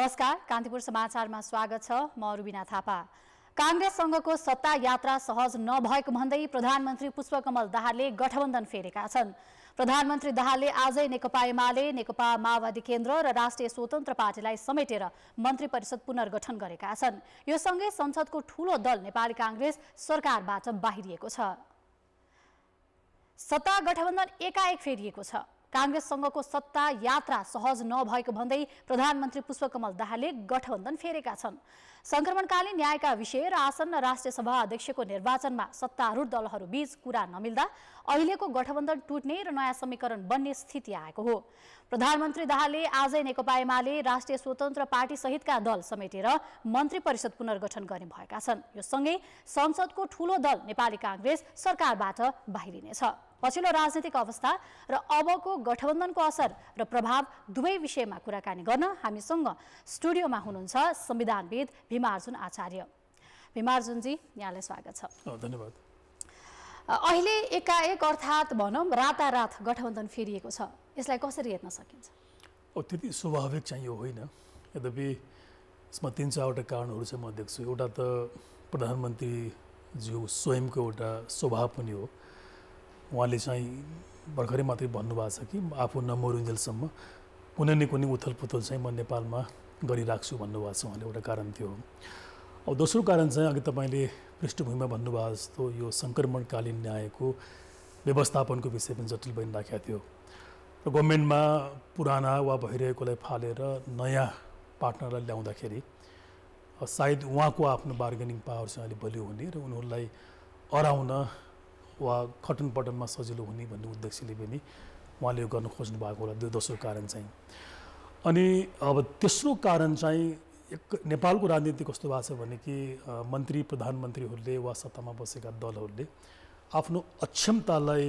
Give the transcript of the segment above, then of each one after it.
नमस्कार कान्तिपुर समाचारमा स्वागत छ म रुबिना थापा काङ्ग्रेससँगको सत्ता यात्रा सहज नभएको भन्दै प्रधानमन्त्री पुष्पकमल दाहालले गठबन्धन फेरेका छन् प्रधानमन्त्री दाहालले आजै नेकपा एमाले नेकपा माओवादी केन्द्र र राष्ट्रिय स्वतन्त्र पार्टीलाई समेटेर मन्त्री परिषद पुनर्गठन गरेका छन् यो सँगै संसदको ठूलो दल नेपाली काङ्ग्रेस सरकारबाट बाहिरिएको छ सत्ता गठबन्धन एकाएक फेरिएको छ काङ्ग्रेससँगको सत्ता यात्रा सहज नभएको भन्दै प्रधानमन्त्री पुष्पकमल दाहालले गठबन्धन फेरेका छन् संक्रमणकालीन न्यायका विषय र आसन्न राष्ट्रिय सभा अध्यक्षको निर्वाचनमा सत्तारूढ दलहरूबीच कुरा नमिल्दा अहिलेको गठबन्धन टुट्ने र नयाँ समीकरण बन्ने स्थिति आएको हो प्रधानमन्त्री दाहालले आजै नेकपा एमाले राष्ट्रिय स्वतन्त्र पार्टी सहितका दल समेटेर मन्त्री परिषद पुनर्गठन गर्ने भएका छन् यो सँगै संसदको ठूलो दल नेपाली काङ्ग्रेस सरकारबाट बाहिरिनेछ पछिल्लो राजनीतिक अवस्था र अबको गठबन्धनको असर र प्रभाव दुवै विषयमा कुराकानी गर्न हामीसँग स्टुडियोमा हुनुहुन्छ संविधानविद भीमार्जुन आचार्य भीमार्जुनजी यहाँलाई स्वागत छ धन्यवाद अहिले एकाएक अर्थात् भनौँ रातारात गठबन्धन फेरिएको छ यसलाई कसरी हेर्न सकिन्छ त्यति स्वाभाविक चाहिँ यो होइन यद्यपि यसमा तिन चारवटा कारणहरू चाहिँ म देख्छु एउटा त प्रधानमन्त्रीज्यू स्वयंको एउटा स्वभाव पनि हो उहाँले चाहिँ भर्खरै मात्रै भन्नुभएको छ कि आफू नमरुन्जेलसम्म कुनै न कुनै उथलपुथल चाहिँ म नेपालमा गरिराख्छु भन्नुभएको छ उहाँले एउटा कारण त्यो अब दोस्रो कारण चाहिँ अघि तपाईँले पृष्ठभूमिमा भन्नुभएको जस्तो यो सङ्क्रमणकालीन न्यायको व्यवस्थापनको विषय पनि जटिल बनिराखेको थियो र गभर्मेन्टमा पुराना वा भइरहेकोलाई फालेर नयाँ पार्टनरलाई ल्याउँदाखेरि सायद उहाँको आफ्नो बार्गेनिङ पावर चाहिँ अलि बलियो हुने र उनीहरूलाई अराउन वा खटन पटनमा सजिलो हुने भन्ने उद्देश्यले पनि उहाँले यो गर्न खोज्नु भएको होला त्यो दोस्रो कारण चाहिँ अनि अब तेस्रो कारण चाहिँ एक नेपालको राजनीति कस्तो भएको छ भने कि मन्त्री प्रधानमन्त्रीहरूले वा सत्तामा बसेका दलहरूले आफ्नो अक्षमतालाई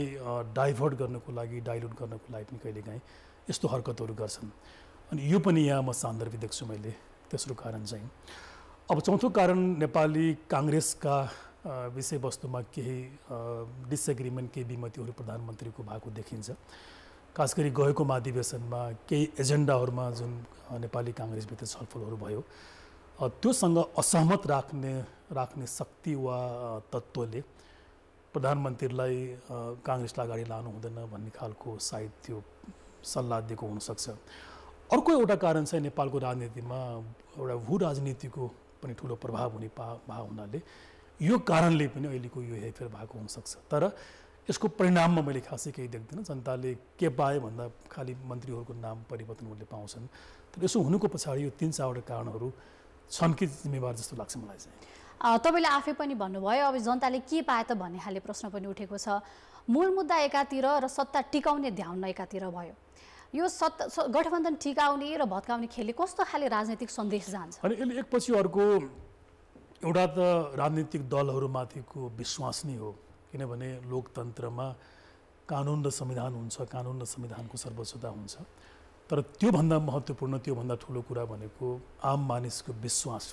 डाइभर्ट गर्नको लागि डाइल्युट गर्नको लागि पनि कहिलेकाहीँ यस्तो हरकतहरू गर्छन् अनि यो पनि यहाँ म सान्दर्भिक देख्छु मैले तेस्रो कारण चाहिँ अब चौथो कारण नेपाली काङ्ग्रेसका विषयवस्तुमा केही डिसएग्रिमेन्ट केही विमतिहरू प्रधानमन्त्रीको भएको देखिन्छ खास गरी गएको महाधिवेशनमा केही एजेन्डाहरूमा जुन नेपाली काङ्ग्रेसभित्र छलफलहरू भयो त्योसँग असहमत राख्ने राख्ने शक्ति वा तत्त्वले प्रधानमन्त्रीलाई काङ्ग्रेसलाई अगाडि लानु हुँदैन भन्ने खालको सायद त्यो सल्लाह दिएको हुनसक्छ अर्को एउटा कारण चाहिँ नेपालको राजनीतिमा एउटा भू राजनीतिको पनि ठुलो प्रभाव हुने पा हुनाले यो कारणले पनि अहिलेको यो हेरफेर भएको हुनसक्छ तर यसको परिणाममा मैले खासै केही देख्दिनँ जनताले के पाएँ भन्दा खालि मन्त्रीहरूको नाम परिवर्तन उनले पाउँछन् तर यसो हुनुको पछाडि यो तिन चारवटा कारणहरू छन् कि जिम्मेवार जस्तो लाग्छ मलाई चाहिँ तपाईँले आफै पनि भन्नुभयो अब जनताले के पाए त भन्ने खाले प्रश्न पनि उठेको छ मूल मुद्दा एकातिर र सत्ता टिकाउने ध्यान एकातिर भयो यो सत्ता गठबन्धन टिकाउने र भत्काउने खेलले कस्तो खाले राजनैतिक सन्देश जान्छ अनि यसले एकपछि अर्को एउटा त राजनीतिक दलहरूमाथिको विश्वास नै हो किनभने लोकतन्त्रमा कानुन र संविधान हुन्छ कानुन र संविधानको सर्वोच्चता हुन्छ तर त्योभन्दा महत्त्वपूर्ण त्योभन्दा ठुलो कुरा भनेको आम मानिसको विश्वास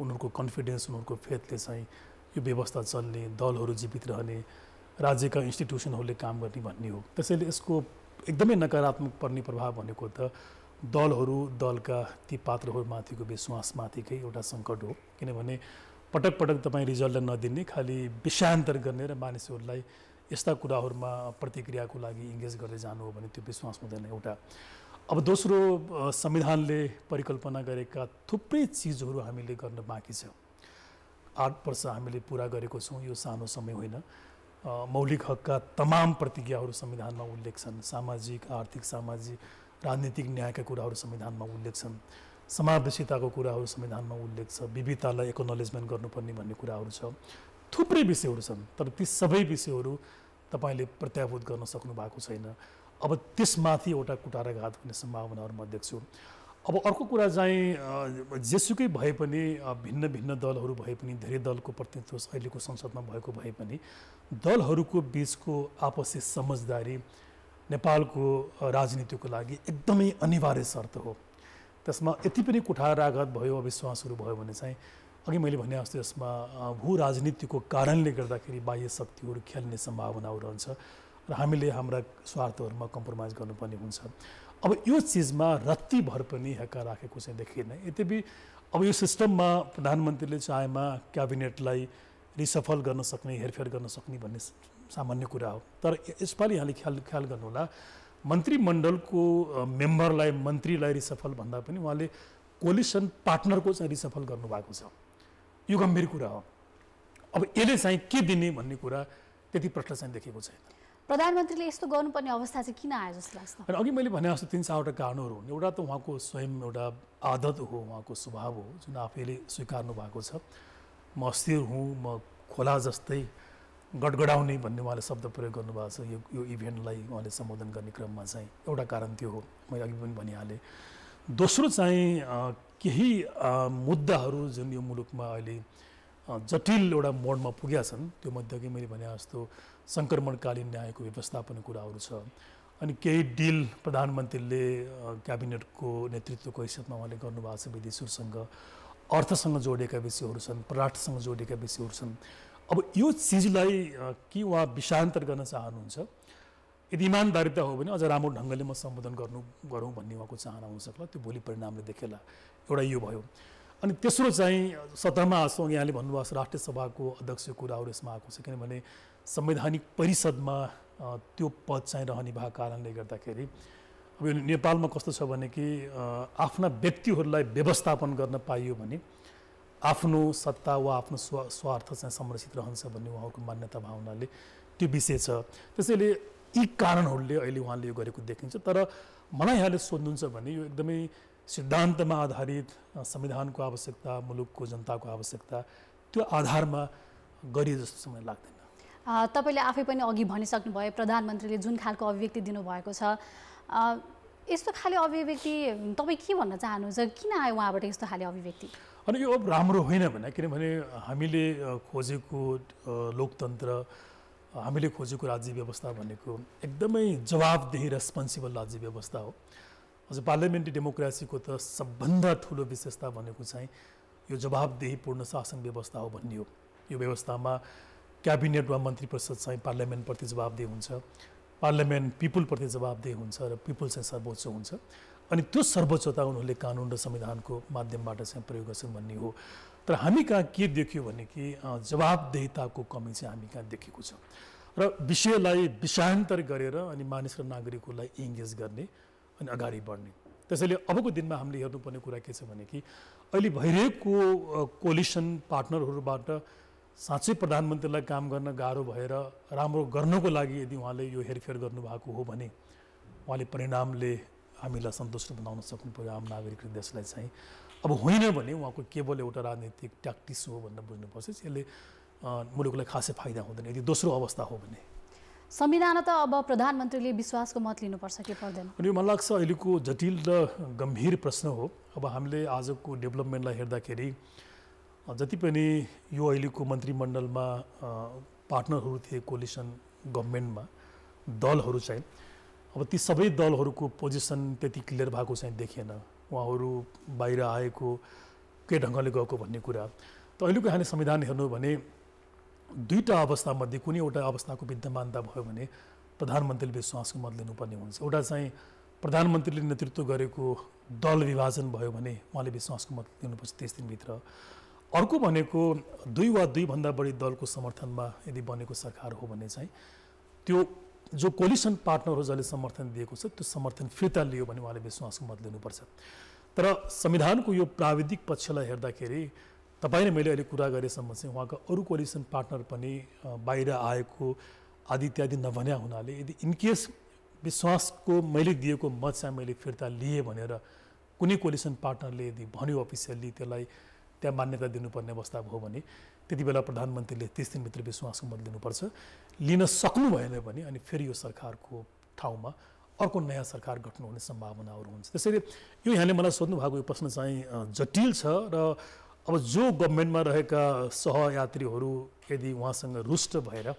उनीहरूको कन्फिडेन्स उनीहरूको फेथले चाहिँ यो व्यवस्था चल्ने दलहरू जीवित रहने राज्यका इन्स्टिट्युसनहरूले काम गर्ने भन्ने हो त्यसैले यसको एकदमै नकारात्मक पर्ने प्रभाव भनेको त दलहरू दलका ती पात्रहरूमाथिको विश्वासमाथिकै एउटा सङ्कट हो किनभने पटक पटक तपाईँ रिजल्ट नदिने खालि विषयान्तर गर्ने र मानिसहरूलाई यस्ता कुराहरूमा प्रतिक्रियाको लागि इङ्गेज गर्दै जानु हो भने त्यो विश्वास हुँदैन एउटा अब दोस्रो संविधानले परिकल्पना गरेका थुप्रै चिजहरू हामीले गर्न बाँकी छ आठ वर्ष हामीले पुरा गरेको छौँ यो सानो समय होइन मौलिक हकका तमाम प्रतिज्ञाहरू संविधानमा उल्लेख छन् सामाजिक आर्थिक सामाजिक राजनीतिक न्यायका कुराहरू संविधानमा उल्लेख छन् समावेशिताको कुराहरू संविधानमा उल्लेख छ विविधतालाई एकोनोलेजमेन्ट गर्नुपर्ने भन्ने कुराहरू छ थुप्रै विषयहरू छन् तर ती सबै विषयहरू तपाईँले प्रत्याभूत गर्न सक्नु भएको छैन अब त्यसमाथि एउटा कुटाराघात हुने सम्भावनाहरू म देख्छु अब अर्को कुरा चाहिँ जेसुकै भए पनि भिन्न भिन्न दलहरू भए पनि धेरै दलको प्रतिनिधित्व अहिलेको संसदमा भएको भए पनि दलहरूको बिचको आपसी समझदारी नेपालको राजनीतिको लागि एकदमै अनिवार्य शर्त हो त्यसमा यति पनि कुठाराघात भयो अविश्वासहरू भयो भने चाहिँ अघि मैले भने जस्तो यसमा भू राजनीतिको कारणले गर्दाखेरि बाह्य शक्तिहरू खेल्ने सम्भावनाहरू रहन्छ र हामीले हाम्रा स्वार्थहरूमा कम्प्रोमाइज गर्नुपर्ने हुन्छ अब यो चिजमा रत्तिभर पनि हेक्का राखेको चाहिँ देखिएन यद्यपि अब यो सिस्टममा प्रधानमन्त्रीले चाहेमा क्याबिनेटलाई रिसफल गर्न सक्ने हेरफेर गर्न सक्ने भन्ने सामान्य कुरा हो तर यसपालि यहाँले ख्याल ख्याल गर्नुहोला मन्त्रीमण्डलको मेम्बरलाई मन्त्रीलाई रिसफल भन्दा पनि उहाँले कोलिसन पार्टनरको चाहिँ रिसफल गर्नुभएको छ यो गम्भीर कुरा हो अब यसले चाहिँ के दिने भन्ने कुरा त्यति प्रश्न चाहिँ देखेको छैन प्रधानमन्त्रीले यस्तो गर्नुपर्ने अवस्था चाहिँ किन आयो जस्तो लाग्छ अघि मैले भने जस्तो तिन चारवटा कारणहरू हुन् एउटा त उहाँको स्वयं एउटा आदत हो उहाँको स्वभाव हो जुन आफैले स्वीकार्नु भएको छ म अस्थिर हुँ म खोला जस्तै गडगडाउने भन्ने उहाँले शब्द प्रयोग गर्नुभएको छ यो यो इभेन्टलाई उहाँले सम्बोधन गर्ने क्रममा चाहिँ एउटा कारण त्यो हो मैले अघि पनि भनिहालेँ दोस्रो चाहिँ केही मुद्दाहरू जुन यो मुलुकमा अहिले जटिल एउटा मोडमा पुगेका छन् त्यो मध्येकै मैले भने जस्तो सङ्क्रमणकालीन न्यायको व्यवस्थापन कुराहरू छ अनि केही डिल प्रधानमन्त्रीले क्याबिनेटको नेतृत्वको हैसियतमा उहाँले गर्नुभएको छ विदेशीहरूसँग अर्थसँग जोडिएका विषयहरू छन् पराठसँग जोडिएका विषयहरू छन् अब यो चिजलाई के उहाँ विषान्तर गर्न चाहनुहुन्छ यदि इमान्दारिता हो भने अझ राम्रो ढङ्गले म सम्बोधन गर्नु गरौँ भन्ने उहाँको चाहना हुनसक्ला त्यो भोलि परिणामले देखेला एउटा यो भयो अनि तेस्रो चाहिँ सतहमा आउँछौँ यहाँले भन्नुभएको छ राष्ट्रिय सभाको अध्यक्षको कुराहरू यसमा आएको छ किनभने संवैधानिक परिषदमा त्यो पद चाहिँ रहने भएको कारणले गर्दाखेरि अब यो नेपालमा कस्तो छ भने कि आफ्ना व्यक्तिहरूलाई व्यवस्थापन गर्न पाइयो भने आफ्नो सत्ता वा आफ्नो स्वा स्वार्थ चाहिँ संरक्षित रहन्छ भन्ने उहाँको मान्यता भावनाले त्यो विषय छ त्यसैले यी कारणहरूले अहिले उहाँले यो गरेको देखिन्छ तर मलाई यहाँले सोध्नुहुन्छ भने यो एकदमै सिद्धान्तमा आधारित संविधानको आवश्यकता मुलुकको जनताको आवश्यकता त्यो आधारमा गरिए जस्तो चाहिँ मलाई लाग्दैन तपाईँले आफै पनि अघि भनिसक्नुभयो प्रधानमन्त्रीले जुन खालको अभिव्यक्ति दिनुभएको छ यस्तो खाले अभिव्यक्ति तपाईँ के भन्न चाहनुहुन्छ किन आयो उहाँबाट यस्तो खाले अभिव्यक्ति अनि यो अब राम्रो होइन भने किनभने हामीले खोजेको लोकतन्त्र हामीले खोजेको राज्य व्यवस्था भनेको एकदमै जवाबदेही रेस्पोन्सिबल राज्य व्यवस्था हो अझ पार्लियामेन्ट्री डेमोक्रेसीको त सबभन्दा ठुलो विशेषता भनेको चाहिँ यो पूर्ण शासन व्यवस्था हो भन्ने हो यो व्यवस्थामा क्याबिनेट वा मन्त्री परिषद चाहिँ पार्लियामेन्टप्रति जवाबदेही हुन्छ पार्लियामेन्ट पिपुलप्रति जवाबदेही हुन्छ र पिपुल चाहिँ सर्वोच्च हुन्छ अनि त्यो सर्वोच्चता उनीहरूले कानुन र संविधानको माध्यमबाट चाहिँ प्रयोग गर्छन् भन्ने हो तर हामी कहाँ के देखियो भने कि जवाबदेहिताको कमी चाहिँ हामी कहाँ देखेको छ र विषयलाई विषयान्तर गरेर अनि मानिस र नागरिकहरूलाई इङ्गेज गर्ने अनि अगाडि बढ्ने त्यसैले अबको दिनमा हामीले हेर्नुपर्ने कुरा के छ भने कि अहिले भइरहेको कोलिसन पार्टनरहरूबाट साँच्चै प्रधानमन्त्रीलाई काम गर्न गाह्रो भएर राम्रो गर्नको लागि यदि उहाँले यो हेरफेर गर्नुभएको हो भने उहाँले परिणामले हामीलाई सन्तुष्ट बनाउन सक्नु पऱ्यो आम नागरिक देशलाई चाहिँ अब होइन भने उहाँको केवल एउटा राजनीतिक ट्याक्टिस हो भनेर बुझ्नुपर्छ यसले मुलुकलाई खासै फाइदा हुँदैन यदि दोस्रो अवस्था हो भने संविधान त अब प्रधानमन्त्रीले विश्वासको मत लिनुपर्छ कि पर्दैन अनि मलाई लाग्छ अहिलेको जटिल र गम्भीर प्रश्न हो अब हामीले आजको डेभलपमेन्टलाई हेर्दाखेरि जति पनि यो अहिलेको मन्त्रीमण्डलमा पार्टनरहरू थिए कोलिसन गभर्मेन्टमा दलहरू चाहिँ अब ती सबै दलहरूको पोजिसन त्यति क्लियर भएको चाहिँ देखेन उहाँहरू बाहिर आएको के ढङ्गले गएको भन्ने कुरा त अहिलेको हामीले संविधान हेर्नु भने दुईवटा अवस्थामध्ये कुनै एउटा अवस्थाको विद्यमानता भयो भने प्रधानमन्त्रीले विश्वासको मत लिनुपर्ने हुन्छ एउटा चाहिँ प्रधानमन्त्रीले नेतृत्व गरेको दल विभाजन भयो भने उहाँले विश्वासको मत लिनुपर्छ त्यस दिनभित्र अर्को भनेको दुई वा दुईभन्दा बढी दलको समर्थनमा यदि बनेको सरकार हो भने चाहिँ त्यो जो कोलिसन पार्टनर जसले समर्थन दिएको छ त्यो समर्थन फिर्ता लियो भने उहाँले विश्वासको मत लिनुपर्छ तर संविधानको यो प्राविधिक पक्षलाई हेर्दाखेरि तपाईँले मैले अहिले कुरा गरेसम्म चाहिँ उहाँका अरू कोलिसन पार्टनर पनि बाहिर आएको आदि इत्यादि नभन्या हुनाले यदि इनकेस विश्वासको मैले दिएको मत चाहिँ मैले फिर्ता लिएँ भनेर कुनै कोलिसन पार्टनरले यदि भन्यो अफिसियल्ली त्यसलाई त्यहाँ मान्यता दिनुपर्ने अवस्था भयो भने त्यति बेला प्रधानमन्त्रीले तिस दिनभित्र विश्वासको मत लिनुपर्छ लिन सक्नु भएन भने अनि फेरि यो सरकारको ठाउँमा अर्को नयाँ सरकार गठन हुने सम्भावनाहरू हुन्छ त्यसैले यो यहाँले मलाई सोध्नु भएको यो प्रश्न चाहिँ जटिल छ र अब जो गभर्मेन्टमा रहेका सहयात्रीहरू यदि उहाँसँग रुष्ट भएर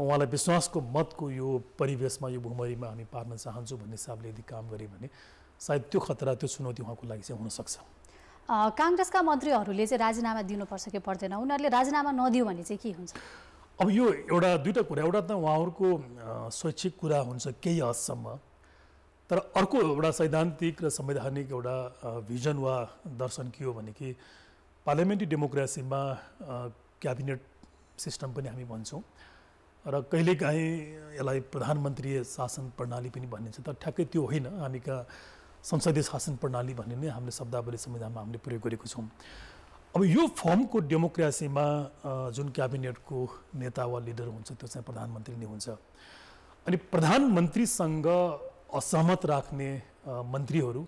म उहाँलाई विश्वासको मतको यो परिवेशमा यो भुमरीमा हामी पार्न चाहन्छु भन्ने हिसाबले यदि काम गऱ्यो भने सायद त्यो खतरा त्यो चुनौती उहाँको लागि चाहिँ हुनसक्छ काङ्ग्रेसका मन्त्रीहरूले चाहिँ राजीनामा दिनुपर्छ कि पर्दैन उनीहरूले राजीनामा नदियो भने चाहिँ के हुन्छ अब यो एउटा दुइटा कुरा एउटा त उहाँहरूको स्वैच्छिक कुरा हुन्छ केही हदसम्म तर अर्को एउटा सैद्धान्तिक र संवैधानिक एउटा भिजन वा दर्शन के हो भने कि पार्लियामेन्ट्री डेमोक्रेसीमा क्याबिनेट सिस्टम पनि हामी भन्छौँ र कहिलेकाहीँ यसलाई प्रधानमन्त्री शासन प्रणाली पनि भनिन्छ तर ठ्याक्कै त्यो होइन हामी कहाँ संसदीय शासन प्रणाली भन्ने नै हामीले शब्दावली संविधानमा हामीले प्रयोग गरेको छौँ अब यो फर्मको डेमोक्रेसीमा जुन क्याबिनेटको नेता वा लिडर हुन्छ त्यो चाहिँ प्रधानमन्त्री नै हुन्छ अनि प्रधानमन्त्रीसँग असहमत राख्ने मन्त्रीहरू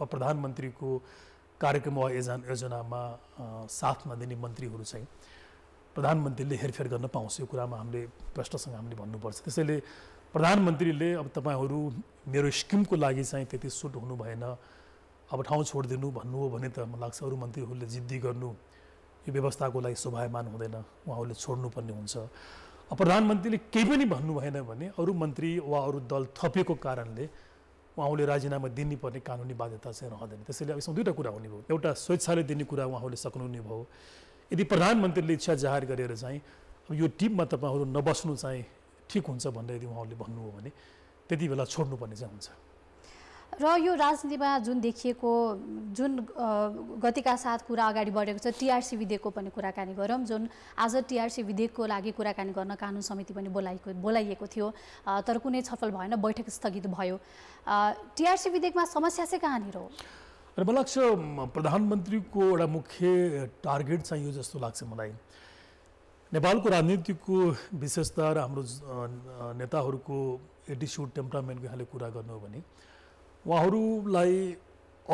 वा प्रधानमन्त्रीको कार्यक्रम वा एजा योजनामा साथ नदिने मन्त्रीहरू चाहिँ प्रधानमन्त्रीले हेरफेर गर्न पाउँछ यो कुरामा हामीले प्रष्टसँग हामीले भन्नुपर्छ त्यसैले प्रधानमन्त्रीले अब तपाईँहरू मेरो स्किमको लागि चाहिँ त्यति सुट हुनु भएन अब ठाउँ छोडिदिनु भन्नु हो भने त मलाई लाग्छ अरू मन्त्रीहरूले जिद्दी गर्नु यो व्यवस्थाको लागि शोभायमान हुँदैन उहाँहरूले छोड्नुपर्ने हुन्छ प्रधानमन्त्रीले केही पनि भन्नु भएन भने अरू मन्त्री वा अरू दल थपेको कारणले उहाँहरूले राजीनामा दिनुपर्ने कानुनी बाध्यता चाहिँ रहँदैन त्यसैले अब यसमा दुईवटा कुरा हुने भयो एउटा स्वेच्छाले दिने कुरा उहाँहरूले सक्नुहुने भयो यदि प्रधानमन्त्रीले इच्छा जाहेर गरेर चाहिँ यो टिममा तपाईँहरू नबस्नु चाहिँ ठिक हुन्छ भनेर यदि उहाँहरूले भन्नु हो भने त्यति बेला छोड्नुपर्ने चाहिँ हुन्छ र यो राजनीतिमा जुन देखिएको जुन गतिका साथ कुरा अगाडि बढेको छ टिआरसी विधेयकको पनि कुराकानी गरौँ जुन आज टिआरसी विधेयकको लागि कुराकानी गर्न कानुन समिति पनि बोलाइएको बोलाइएको थियो तर कुनै छलफल भएन बैठक स्थगित भयो टिआरसी विधेयकमा समस्या चाहिँ कहाँनिर हो र मलाई लाग्छ प्रधानमन्त्रीको एउटा मुख्य टार्गेट चाहिँ यो जस्तो लाग्छ मलाई नेपालको राजनीतिको विशेषता र हाम्रो नेताहरूको एटिच्युड टेम्परामेन्टको यहाँले कुरा गर्नु हो भने उहाँहरूलाई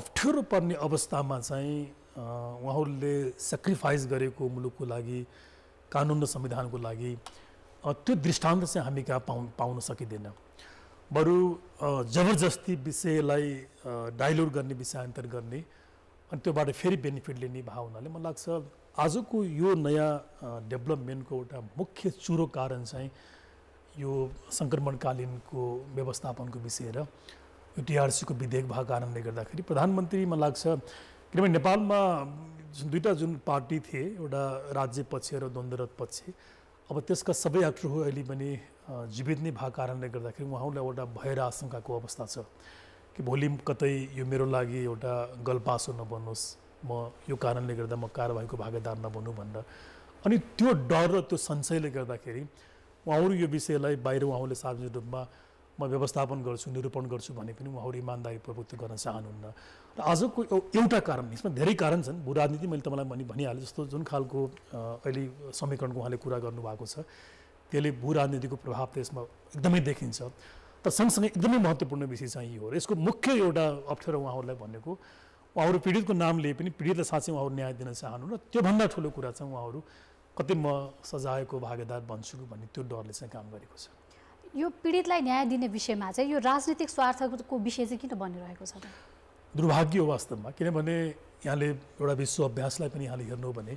अप्ठ्यारो पर्ने अवस्थामा चाहिँ उहाँहरूले सेक्रिफाइस गरेको मुलुकको लागि कानुन र संविधानको लागि त्यो दृष्टान्त चाहिँ हामी कहाँ पाउ पाउन सकिँदैन बरु जबरजस्ती विषयलाई डाइलोड गर्ने विषयान्तर गर्ने अनि त्योबाट फेरि बेनिफिट लिने भाव हुनाले मलाई लाग्छ आजको यो नयाँ डेभलपमेन्टको एउटा मुख्य चुरो कारण चाहिँ यो सङ्क्रमणकालीनको व्यवस्थापनको विषय र यो टिआरसीको विधेयक भएको कारणले गर्दाखेरि प्रधानमन्त्री प्रधानमन्त्रीमा लाग्छ किनभने नेपालमा जुन दुईवटा जुन पार्टी थिए एउटा राज्य पक्ष र द्वन्द्वरत पक्ष अब त्यसका सबै एक्टरहरू अहिले पनि जीवित नै भएको कारणले गर्दाखेरि उहाँहरूलाई एउटा भएर आशङ्काको अवस्था छ कि भोलि कतै यो मेरो लागि एउटा गल्पासो नबनोस् म यो कारणले गर्दा म कारवाहीको भागेदार नबनु भनेर अनि त्यो डर र त्यो संशयले गर्दाखेरि उहाँहरू यो विषयलाई बाहिर उहाँहरूले सार्वजनिक रूपमा म व्यवस्थापन गर्छु निरूपण गर्छु भने पनि उहाँहरू इमान्दारी प्रवृत्ति गर्न चाहनुहुन्न र आजको एउटा कारण यसमा धेरै कारण छन् भू राजनीति मैले तपाईँलाई भनि भनिहालेँ जस्तो जुन खालको अहिले समीकरणको उहाँले कुरा गर्नुभएको छ त्यसले भू राजनीतिको प्रभाव त यसमा एकदमै देखिन्छ तर सँगसँगै एकदमै महत्त्वपूर्ण विषय चाहिँ यो हो र यसको मुख्य एउटा अप्ठ्यारो उहाँहरूलाई भनेको उहाँहरू पीडितको नाम लिए पनि पीडितलाई साँच्चै उहाँहरू न्याय दिन चाहनु र त्योभन्दा ठुलो कुरा चाहिँ उहाँहरू कति म सजायको भागीदार बन्छु भन्ने त्यो डरले चाहिँ काम गरेको छ यो पीडितलाई न्याय दिने विषयमा चाहिँ यो राजनीतिक स्वार्थको विषय चाहिँ किन बनिरहेको छ दुर्भाग्य हो वास्तवमा किनभने यहाँले एउटा विश्व अभ्यासलाई पनि यहाँले हेर्नु भने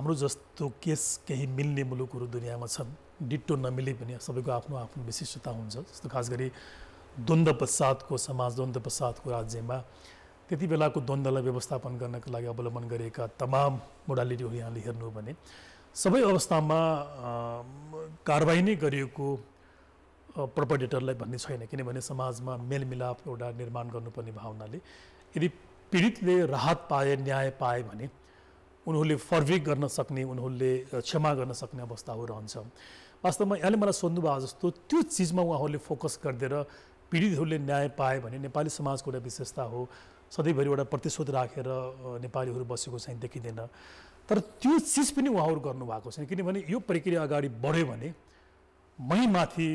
हाम्रो जस्तो केस केही मिल्ने मुलुकहरू दुनियाँमा छन् डिटो नमिले पनि सबैको आफ्नो आफ्नो विशिष्टता हुन्छ जस्तो खास गरी द्वन्द्व पश्चातको समाज द्वन्द्व पश्चातको राज्यमा त्यति बेलाको द्वन्द्वलाई व्यवस्थापन गर्नको लागि अवलम्बन गरेका तमाम मोडालिटीहरू यहाँले हेर्नु भने सबै अवस्थामा कारवाही नै गरिएको प्रपर्डेटरलाई भन्ने छैन किनभने समाजमा मेलमिलाप एउटा निर्माण गर्नुपर्ने भावनाले यदि पीडितले राहत पाए न्याय पाए भने उनीहरूले फर्विक गर्न सक्ने उनीहरूले क्षमा गर्न सक्ने अवस्था हो रहन्छ वास्तवमा यहाँले मलाई सोध्नुभयो जस्तो त्यो चिजमा उहाँहरूले फोकस गरिदिएर पीडितहरूले न्याय पाए भने नेपाली समाजको एउटा विशेषता हो सधैँभरि एउटा प्रतिशोध राखेर नेपालीहरू बसेको चाहिँ देखिँदैन तर त्यो चिज पनि उहाँहरू गर्नुभएको छैन किनभने यो प्रक्रिया अगाडि बढ्यो भने माथि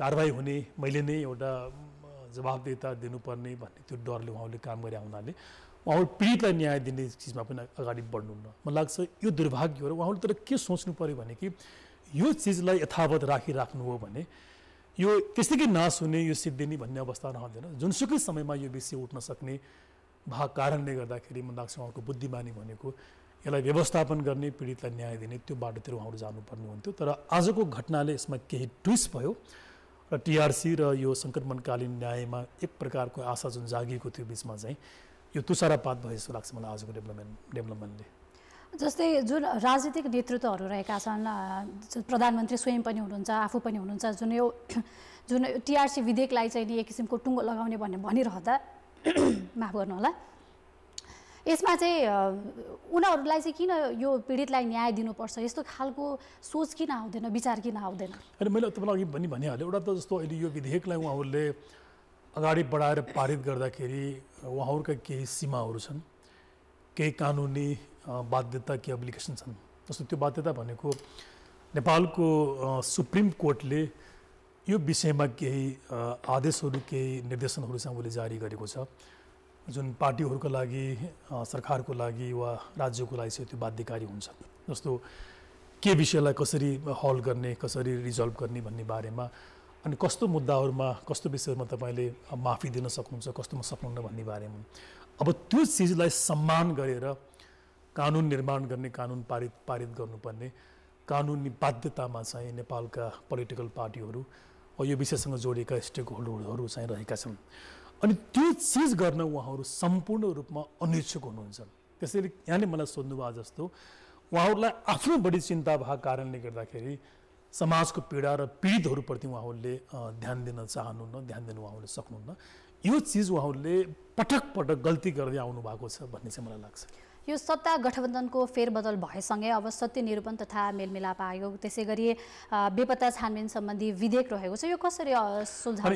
कारवाही हुने मैले नै एउटा जवाबदेता दिनुपर्ने भन्ने त्यो डरले उहाँहरूले काम गरे हुनाले उहाँहरू पीडितलाई न्याय दिने चिजमा पनि अगाडि बढ्नुहुन्न मलाई लाग्छ यो दुर्भाग्य हो र उहाँहरूले तर के सोच्नु पऱ्यो भने कि यो चिजलाई यथावत राखिराख्नु हो भने यो त्यसैकै नाश हुने यो सिद्धिनी भन्ने अवस्था रहँदैन जुनसुकै समयमा यो विषय उठ्न सक्ने भाग कारणले गर्दाखेरि म लाग्छ उहाँको बुद्धिमानी भनेको यसलाई व्यवस्थापन गर्ने पीडितलाई न्याय दिने त्यो बाटोतिर उहाँहरू जानुपर्ने हुन्थ्यो तर आजको घटनाले यसमा केही ट्विस्ट भयो र टिआरसी र यो सङ्क्रमणकालीन न्यायमा एक प्रकारको आशा जुन जागिएको थियो बिचमा चाहिँ यो तुसारापात भयो जस्तो लाग्छ मलाई आजको डेभलपमेन्ट डेभलपमेन्टले जस्तै जुन राजनीतिक नेतृत्वहरू रहेका छन् प्रधानमन्त्री स्वयं पनि हुनुहुन्छ आफू पनि हुनुहुन्छ जुन यो जुन टिआरसी विधेयकलाई चाहिँ नि एक किसिमको टुङ्गो लगाउने भन्ने भनिरहँदा माफ गर्नु होला यसमा चाहिँ उनीहरूलाई चाहिँ किन यो पीडितलाई न्याय दिनुपर्छ यस्तो खालको सोच किन आउँदैन विचार किन आउँदैन होइन मैले तपाईँलाई अघि पनि भनिहालेँ एउटा त जस्तो अहिले यो विधेयकलाई उहाँहरूले अगाडि बढाएर पारित गर्दाखेरि उहाँहरूका केही सीमाहरू छन् केही कानुनी बाध्यता कि अब्लिकेसन छन् जस्तो त्यो बाध्यता भनेको नेपालको सुप्रिम कोर्टले यो विषयमा केही आदेशहरू केही निर्देशनहरू चाहिँ उसले जारी गरेको छ जुन पार्टीहरूको लागि सरकारको लागि वा राज्यको लागि चाहिँ त्यो बाध्यकारी हुन्छ जस्तो के विषयलाई कसरी हल गर्ने कसरी रिजल्भ गर्ने भन्ने बारेमा अनि कस्तो मुद्दाहरूमा कस्तो विषयहरूमा तपाईँले माफी दिन सक्नुहुन्छ कस्तोमा सक्नुहुन्न भन्ने बारेमा अब त्यो चिजलाई सम्मान गरेर कानुन निर्माण गर्ने कानुन पारित पारित गर्नुपर्ने कानुनी बाध्यतामा चाहिँ नेपालका पोलिटिकल पार्टीहरू यो विषयसँग जोडिएका स्टेक होल्डरहरू चाहिँ रहेका छन् अनि त्यो चिज गर्न उहाँहरू सम्पूर्ण रूपमा अनिच्छुक हुनुहुन्छ त्यसैले यहाँले मलाई सोध्नुभयो जस्तो उहाँहरूलाई आफ्नो बढी चिन्ता भएको कारणले गर्दाखेरि समाजको पीडा र पीडितहरूप्रति उहाँहरूले ध्यान दिन चाहनुहुन्न ध्यान दिनु उहाँहरूले सक्नुहुन्न यो चिज उहाँहरूले पटक पटक गल्ती गर्दै आउनु भएको छ भन्ने चाहिँ मलाई लाग्छ यो सत्ता गठबन्धनको फेरबदल भएसँगै अब सत्य निरूपण तथा मेलमिलाप आयोग त्यसै गरी बेपत्ता छानबिन सम्बन्धी विधेयक रहेको छ यो कसरी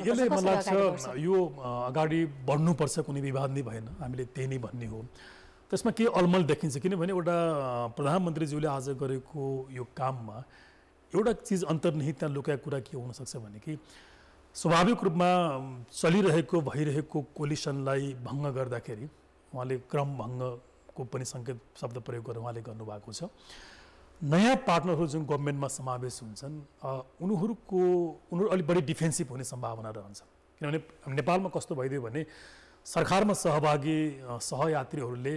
यसले लाग्छ यो अगाडि बढ्नुपर्छ कुनै विवाद नै भएन हामीले त्यही नै भन्ने हो त्यसमा के अलमल देखिन्छ किनभने एउटा प्रधानमन्त्रीज्यूले आज गरेको यो काममा एउटा चिज अन्तर्निहित त्यहाँ लुकाएको कुरा के हुनसक्छ भने कि स्वाभाविक रूपमा चलिरहेको भइरहेको कोलिसनलाई भङ्ग गर्दाखेरि उहाँले क्रम भङ्ग को पनि सङ्केत शब्द प्रयोग गरेर उहाँले गर्नुभएको छ नयाँ पार्टनरहरू जुन गभर्मेन्टमा समावेश हुन्छन् उनीहरूको उनीहरू अलिक बढी डिफेन्सिभ हुने सम्भावना रहन्छ किनभने नेपालमा कस्तो भइदियो भने सरकारमा सहभागी सहयात्रीहरूले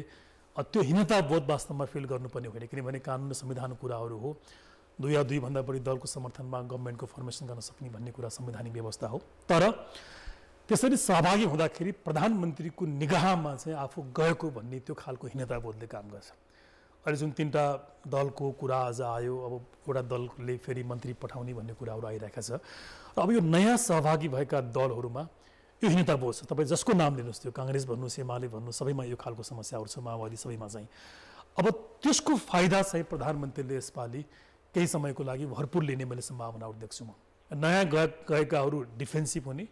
त्यो हीनताबोध वास्तवमा फिल गर्नुपर्ने होइन किनभने कानुन र संविधान कुराहरू हो दुई या दुईभन्दा बढी दलको समर्थनमा गभर्मेन्टको फर्मेसन गर्न सक्ने भन्ने कुरा संवैधानिक व्यवस्था हो तर त्यसरी सहभागी हुँदाखेरि प्रधानमन्त्रीको निगाहमा चाहिँ आफू गएको भन्ने त्यो खालको हीनताबोधले काम गर्छ अहिले जुन तिनवटा दलको कुरा आज आयो अब एउटा दलले फेरि मन्त्री पठाउने भन्ने कुराहरू आइरहेका छ र अब यो नयाँ सहभागी भएका दलहरूमा यो बोध छ तपाईँ जसको नाम लिनुहोस् त्यो काङ्ग्रेस भन्नुहोस् एमाले भन्नु सबैमा यो खालको समस्याहरू छ माओवादी सबैमा चाहिँ अब त्यसको फाइदा चाहिँ प्रधानमन्त्रीले यसपालि केही समयको लागि भरपुर लिने मैले सम्भावनाहरू देख्छु म नयाँ गएकाहरू डिफेन्सिभ हुने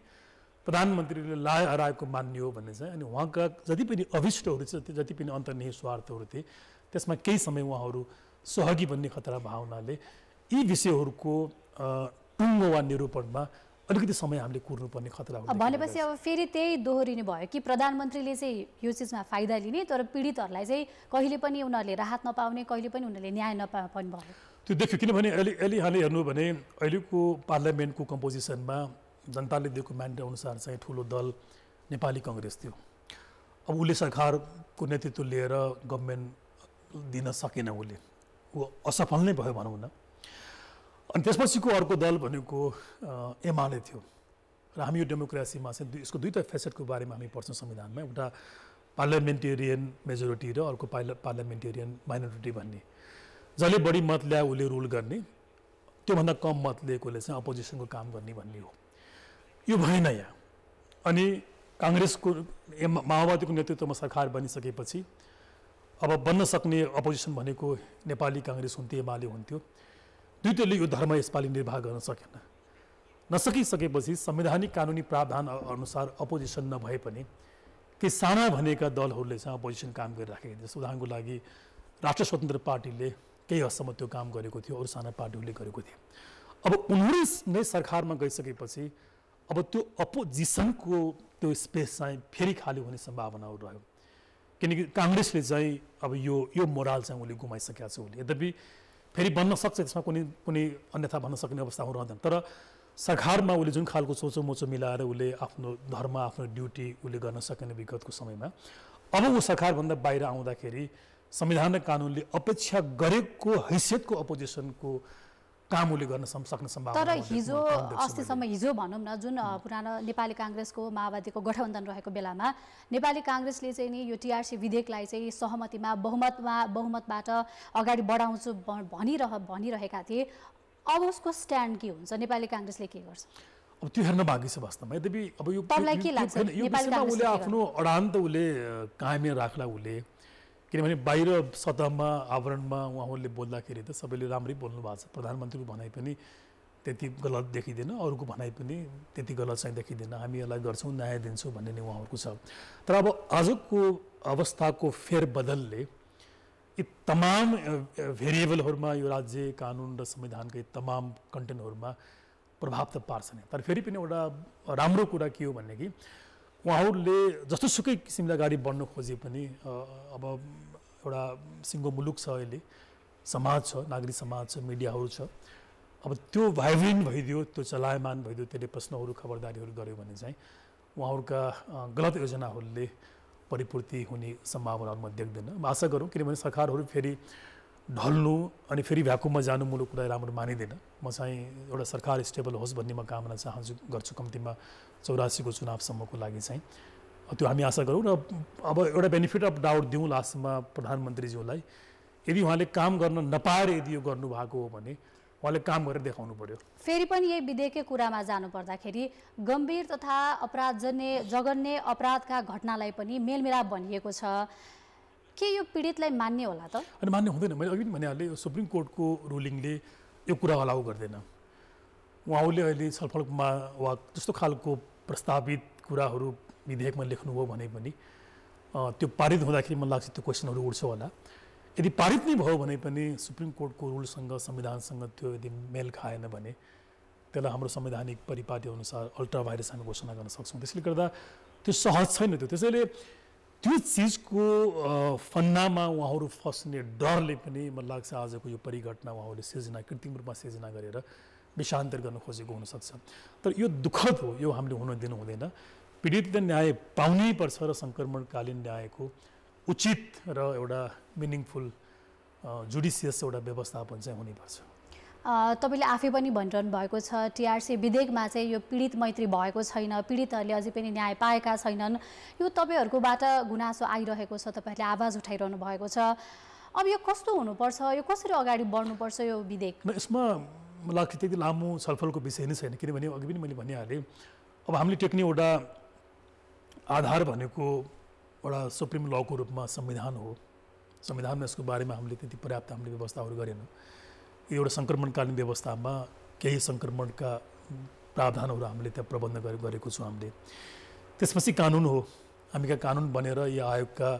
प्रधानमन्त्रीले लाय हराएको मान्ने हो भन्ने चाहिँ अनि उहाँका जति पनि अभिष्टहरू छ जति पनि अन्तर्निहित स्वार्थहरू थिए त्यसमा केही समय उहाँहरू सहगी भन्ने खतरा भावनाले यी विषयहरूको टुङ्गो वा निरूपणमा अलिकति समय हामीले कुर्नुपर्ने खतरा भयो भनेपछि अब फेरि त्यही दोहोरिने भयो कि प्रधानमन्त्रीले चाहिँ यो चिजमा फाइदा लिने तर पीडितहरूलाई चाहिँ कहिले पनि उनीहरूले राहत नपाउने कहिले पनि उनीहरूले न्याय नपा पनि भयो त्यो देख्यो किनभने अहिले अहिले हालै हेर्नु भने अहिलेको पार्लियामेन्टको कम्पोजिसनमा जनताले दिएको म्यान्डेट अनुसार चाहिँ ठुलो दल नेपाली कङ्ग्रेस थियो अब उसले सरकारको नेतृत्व लिएर गभर्मेन्ट दिन सकेन उसले ऊ असफल नै भयो भनौँ न अनि त्यसपछिको अर्को दल भनेको एमाले थियो र हामी यो डेमोक्रेसीमा चाहिँ यसको दुईवटा फेसेटको बारेमा हामी पढ्छौँ संविधानमा एउटा पार्लियामेन्टेरियन मेजोरिटी र अर्को पार्ला पार्लियामेन्टेरियन माइनोरिटी भन्ने जसले बढी मत ल्यायो उसले रुल गर्ने त्योभन्दा कम मत लिएकोले चाहिँ अपोजिसनको काम गर्ने भन्ने हो यो भएन यहाँ अनि काङ्ग्रेसको माओवादीको नेतृत्वमा सरकार बनिसकेपछि अब बन्न सक्ने अपोजिसन भनेको नेपाली काङ्ग्रेस हुन्थ्यो एमाले हुन्थ्यो द्वितीयले यो धर्म यसपालि निर्वाह गर्न सकेन नसकिसकेपछि संवैधानिक कानुनी प्रावधान अनुसार अपोजिसन नभए पनि केही साना भनेका दलहरूले चाहिँ अपोजिसन काम गरिराखेका थियो उदाहरणको लागि राष्ट्र स्वतन्त्र पार्टीले केही हदसम्म त्यो काम गरेको थियो अरू साना पार्टीहरूले गरेको थियो अब उनीहरू नै सरकारमा गइसकेपछि अब त्यो अपोजिसनको त्यो स्पेस चाहिँ फेरि खाली हुने सम्भावनाहरू रह्यो किनकि काङ्ग्रेसले चाहिँ अब यो यो मोराल चाहिँ उसले गुमाइसकेका छ उसले यद्यपि फेरि बन्न सक्छ त्यसमा कुनै कुनै अन्यथा भन्न सक्ने अवस्था रहँदैन तर सरकारमा उसले जुन खालको सोचोमोचो मिलाएर उसले आफ्नो धर्म आफ्नो ड्युटी उसले गर्न सकेन विगतको समयमा अब ऊ सरकारभन्दा बाहिर आउँदाखेरि संविधान र कानुनले अपेक्षा गरेको हैसियतको अपोजिसनको काम गर्न सक्ने सम्भावना तर हिजो अस्तिसम्म हिजो भनौँ न जुन पुरानो नेपाली काङ्ग्रेसको माओवादीको गठबन्धन रहेको बेलामा नेपाली काङ्ग्रेसले चाहिँ नि यो टिआरसी विधेयकलाई चाहिँ सहमतिमा बहुमतमा बहुमतबाट अगाडि बढाउँछु भनिरह भनिरहेका थिए अब उसको स्ट्यान्ड के हुन्छ नेपाली काङ्ग्रेसले के गर्छ अब त्यो हेर्न बाँकी छ वास्तवमा यद्यपि अब यो उसले आफ्नो अडान त उसले कायमै राख्ला उसले किनभने बाहिर सतहमा आवरणमा उहाँहरूले बोल्दाखेरि त सबैले राम्रै बोल्नु भएको छ प्रधानमन्त्रीको भनाइ पनि त्यति गलत देखिँदैन अरूको भनाइ पनि त्यति गलत चाहिँ देखिँदैन हामी यसलाई गर्छौँ न्याय दिन्छौँ भन्ने नै उहाँहरूको छ तर अब आजको अवस्थाको फेरबदलले यी तमाम भेरिएबलहरूमा यो राज्य कानुन र संविधानका तमाम कन्टेन्टहरूमा प्रभाव त पार्छ नै तर फेरि पनि एउटा राम्रो कुरा के हो भने कि उहाँहरूले जस्तोसुकै किसिमले अगाडि बढ्न खोजे पनि अब एउटा सिङ्गो मुलुक छ अहिले समाज छ नागरिक समाज छ मिडियाहरू छ अब त्यो भाइब्रेन्ट भइदियो त्यो चलायमान भइदियो त्यसले प्रश्नहरू खबरदारीहरू गर्यो भने चाहिँ उहाँहरूका गलत योजनाहरूले परिपूर्ति हुने सम्भावनाहरू म देख्दैन आशा गरौँ किनभने सरकारहरू फेरि ढल्नु अनि फेरि भ्याकुममा जानु मुलुक कुरा राम्रो मानिँदैन म चाहिँ एउटा सरकार स्टेबल होस् भन्ने म कामना चाहन्छु गर्छु कम्तीमा चौरासीको चुनावसम्मको लागि चाहिँ त्यो हामी आशा गरौँ र अब एउटा बेनिफिट अफ डाउट दिउँ लास्टमा प्रधानमन्त्रीज्यूलाई यदि उहाँले काम गर्न नपाएर यदि यो गर्नुभएको हो भने उहाँले काम गरेर देखाउनु पर्यो फेरि पनि यही विधेयकै कुरामा जानुपर्दाखेरि गम्भीर तथा अपराधजन्य जगन्य अपराधका घटनालाई पनि मेलमिलाप भनिएको छ के यो पीडितलाई मान्ने होला त अनि मान्ने हुँदैन मैले अघि पनि भनिहालेँ यो सुप्रिम कोर्टको रुलिङले यो कुरा अलाउ गर्दैन उहाँहरूले अहिले छलफलमा वा त्यस्तो खालको प्रस्तावित कुराहरू विधेयकमा लेख्नुभयो भने पनि त्यो पारित हुँदाखेरि मलाई लाग्छ त्यो क्वेसनहरू उठ्छ होला यदि पारित नै भयो भने पनि सुप्रिम कोर्टको रुलसँग संविधानसँग त्यो यदि मेल खाएन भने त्यसलाई हाम्रो संवैधानिक परिपाटी अनुसार अल्ट्रा भाइरस हामी घोषणा गर्न सक्छौँ त्यसले गर्दा त्यो सहज छैन त्यो त्यसैले त्यो चिजको फन्नामा उहाँहरू फस्ने डरले पनि मलाई लाग्छ आजको यो परिघटना उहाँहरूले सिर्जना कृत्रिम रूपमा सिर्जना गरेर विषान्तर गर्न खोजेको हुनसक्छ तर यो दुःखद हो यो हामीले हुन दिनु हुँदैन पीडितले न्याय पाउनै पर्छ र सङ्क्रमणकालीन न्यायको उचित र एउटा मिनिङफुल जुडिसियस एउटा व्यवस्थापन चाहिँ हुनैपर्छ तपाईँले आफै पनि भनिरहनु भएको छ टिआरसी विधेयकमा चाहिँ यो पीडित मैत्री भएको छैन पीडितहरूले अझै पनि न्याय पाएका छैनन् यो तपाईँहरूकोबाट गुनासो आइरहेको छ तपाईँहरूले आवाज उठाइरहनु भएको छ अब यो कस्तो हुनुपर्छ यो कसरी अगाडि बढ्नुपर्छ यो विधेयक यसमा लाग्छ त्यति लामो छलफलको विषय नै छैन किनभने अघि पनि मैले भनिहालेँ अब हामीले टेक्ने एउटा आधार भनेको एउटा सुप्रिम लको रूपमा संविधान हो संविधानमा यसको बारेमा हामीले त्यति पर्याप्त हामीले व्यवस्थाहरू गरेनौँ एउटा सङ्क्रमणकालीन व्यवस्थामा केही सङ्क्रमणका प्रावधानहरू हामीले त्यहाँ प्रबन्ध गरेको छौँ हामीले त्यसपछि कानुन हो हामी कहाँ कानुन बनेर यो आयोगका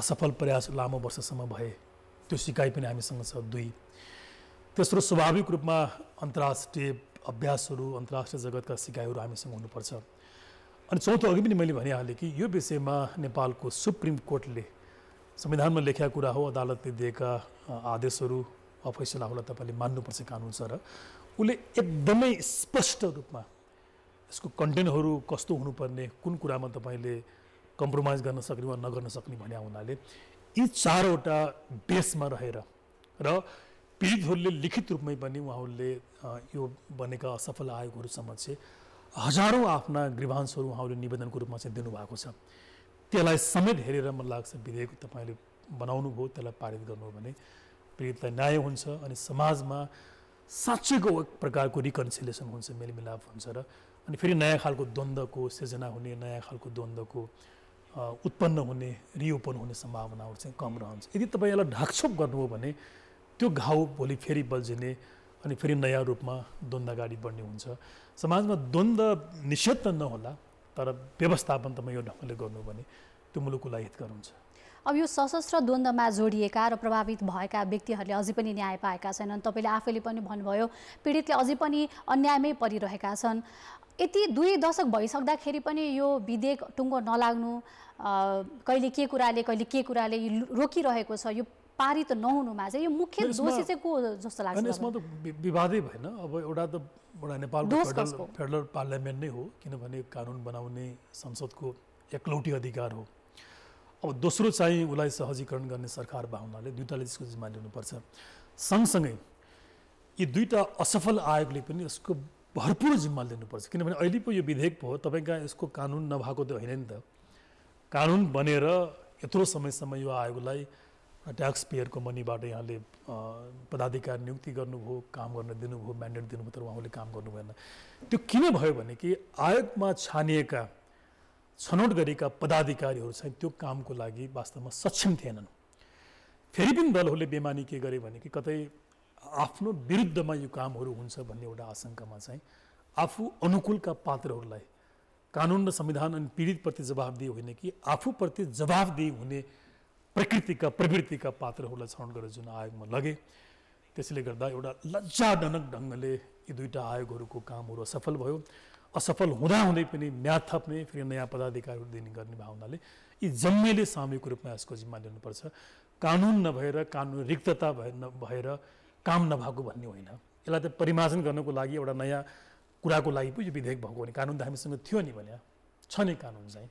असफल प्रयास लामो वर्षसम्म भए त्यो सिकाइ पनि हामीसँग छ दुई तेस्रो स्वाभाविक रूपमा अन्तर्राष्ट्रिय अभ्यासहरू अन्तर्राष्ट्रिय जगतका सिकाइहरू हामीसँग हुनुपर्छ अनि चौथो अघि पनि मैले भनिहालेँ कि यो विषयमा नेपालको सुप्रिम कोर्टले संविधानमा लेखेका कुरा हो अदालतले दिएका आदेशहरू फैसलाहरूलाई तपाईँले मान्नुपर्छ कानुन छ र उसले एकदमै स्पष्ट रूपमा यसको कन्टेन्टहरू कस्तो हुनुपर्ने कुन कुरामा तपाईँले कम्प्रोमाइज गर्न सक्ने वा नगर्न सक्ने भने हुनाले यी चारवटा बेसमा रहेर र पीडितहरूले लिखित रूपमै पनि उहाँहरूले यो बनेका असफल आयोगहरूसम्म समक्ष हजारौँ आफ्ना गृहांशहरू उहाँहरूले निवेदनको रूपमा चाहिँ दिनुभएको छ त्यसलाई समेत हेरेर मलाई लाग्छ विधेयक तपाईँले बनाउनुभयो त्यसलाई पारित गर्नु भने पीडितलाई न्याय हुन्छ अनि समाजमा साँच्चैको एक प्रकारको रिकन्सिलेसन हुन्छ मेलमिलाप हुन्छ र अनि फेरि नयाँ खालको द्वन्द्वको सृजना हुने नयाँ खालको द्वन्द्वको उत्पन्न हुने रिओपन हुने सम्भावनाहरू चाहिँ कम रहन्छ यदि तपाईँ यसलाई ढाकछोप गर्नुभयो भने त्यो घाउ भोलि फेरि बल्झिने अनि फेरि नयाँ रूपमा द्वन्द अगाडि बढ्ने हुन्छ समाजमा द्वन्द्व निषेध त नहोला तर व्यवस्थापन तपाईँ यो ढङ्गले गर्नु भने त्यो मुलुकको लागि हितकर हुन्छ अब यो सशस्त्र द्वन्द्वमा जोडिएका र प्रभावित भएका व्यक्तिहरूले अझै पनि न्याय पाएका छैनन् तपाईँले आफैले पनि भन्नुभयो पीडितले अझै पनि अन्यायमै परिरहेका छन् यति दुई दशक भइसक्दाखेरि पनि यो विधेयक टुङ्गो नलाग्नु कहिले के कुराले कहिले के कुराले रोकिरहेको छ यो पारित नहुनुमा चाहिँ यो मुख्य दोषी चाहिँ को जस्तो लाग्छ यसमा त विवादै भएन अब एउटा त एउटा नेपालको फेडरल पार्लियामेन्ट नै हो किनभने कानुन बनाउने संसदको एकलौटी अधिकार हो अब दोस्रो चाहिँ उसलाई सहजीकरण गर्ने सरकार हुनाले दुईवटाले त्यसको जिम्मा लिनुपर्छ सँगसँगै यी दुईवटा असफल आयोगले पनि यसको भरपूर जिम्मा लिनुपर्छ किनभने अहिले पो यो विधेयक भयो तपाईँका यसको कानुन नभएको त होइन नि त कानुन बनेर यत्रो समयसम्म यो आयोगलाई ट्याक्स पेयरको मनीबाट यहाँले पदाधिकार नियुक्ति गर्नुभयो काम गर्न दिनुभयो म्यान्डेट दिनुभयो तर उहाँले काम गर्नु भएन त्यो किन भयो भने कि आयोगमा छानिएका छनौट गरेका पदाधिकारीहरू चाहिँ त्यो कामको लागि वास्तवमा सक्षम थिएनन् फेरि पनि दलहरूले बेमानी के गरे भने कि कतै आफ्नो विरुद्धमा यो कामहरू हुन्छ भन्ने एउटा आशंकामा चाहिँ आफू अनुकूलका पात्रहरूलाई कानुन र संविधान अनि पीडितप्रति जवाबदेही होइन कि आफूप्रति जवाबदेही हुने प्रकृतिका प्रवृत्तिका पात्रहरूलाई छनौट गरेर जुन आयोगमा लगे त्यसले गर्दा एउटा लज्जाजनक ढङ्गले यी दुईवटा आयोगहरूको कामहरू असफल भयो असफल हुँदाहुँदै पनि म्याद थप्ने फेरि नयाँ पदाधिकारहरू दिने गर्ने भावनाले यी जम्मैले सामूहिक रूपमा यसको जिम्मा लिनुपर्छ कानुन नभएर कानुन रिक्तता भए नभएर काम नभएको भन्ने होइन यसलाई त परिमार्जन गर्नको लागि एउटा नयाँ कुराको लागि पो यो विधेयक भएको भने कानुन त हामीसँग थियो नि भने छ नि कानुन चाहिँ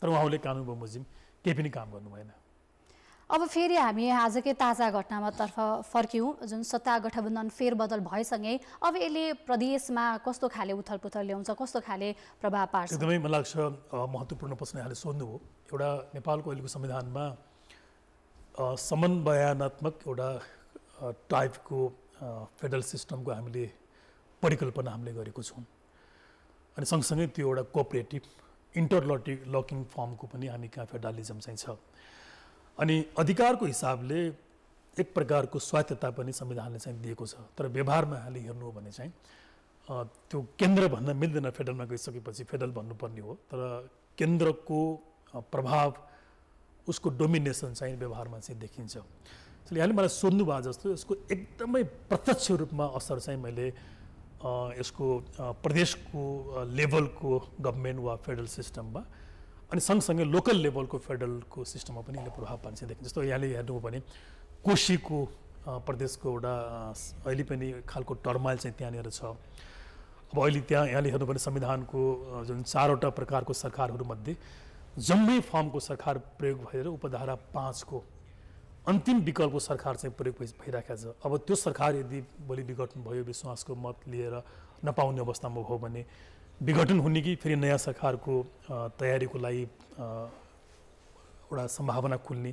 तर उहाँहरूले कानुन बमोजिम केही पनि काम गर्नु भएन अब फेरि हामी आजकै ताजा घटनामातर्फ तर्फ फर्क्यौँ जुन सत्ता गठबन्धन फेरबदल भएसँगै अब यसले प्रदेशमा कस्तो खाले उथलपुथल ल्याउँछ कस्तो खाले प्रभाव पार्छ एकदमै मलाई लाग्छ महत्त्वपूर्ण प्रश्न यहाँले हो एउटा नेपालको अहिलेको संविधानमा समन्वयनात्मक एउटा टाइपको फेडरल सिस्टमको हामीले परिकल्पना हामीले गरेको छौँ अनि सँगसँगै त्यो एउटा कोअपरेटिभ इन्टरलटी लकिङ फर्मको पनि हामी कहाँ फेडरलिजम चाहिँ छ अनि अधिकारको हिसाबले एक प्रकारको स्वायत्तता पनि संविधानले चाहिँ दिएको छ तर व्यवहारमा हामीले हेर्नु हो भने चाहिँ त्यो केन्द्र भन्न मिल्दैन फेडरलमा गइसकेपछि फेडरल भन्नुपर्ने हो तर केन्द्रको प्रभाव उसको डोमिनेसन चाहिँ व्यवहारमा चाहिँ देखिन्छ त्यसले यहाँले मलाई सोध्नु भयो जस्तो यसको एकदमै प्रत्यक्ष रूपमा असर चाहिँ मैले यसको प्रदेशको लेभलको गभर्मेन्ट वा फेडरल सिस्टममा अनि सँगसँगै लोकल लेभलको फेडरलको सिस्टममा पनि यसले प्रभाव पार्छ देखिन्छ जस्तो यहाँले हेर्नु भने कोशीको प्रदेशको एउटा अहिले पनि खालको टर्माइल चाहिँ त्यहाँनिर छ अब अहिले त्यहाँ यहाँले हेर्नु भने संविधानको जुन चारवटा प्रकारको सरकारहरूमध्ये जम्मै फर्मको सरकार प्रयोग भएर उपधारा पाँचको अन्तिम विकल्पको सरकार चाहिँ प्रयोग भइरहेको छ अब त्यो सरकार यदि भोलि विघटन भयो विश्वासको मत लिएर नपाउने अवस्थामा भयो भने विघटन हुने कि फेरि नयाँ सरकारको तयारीको लागि एउटा सम्भावना खुल्ने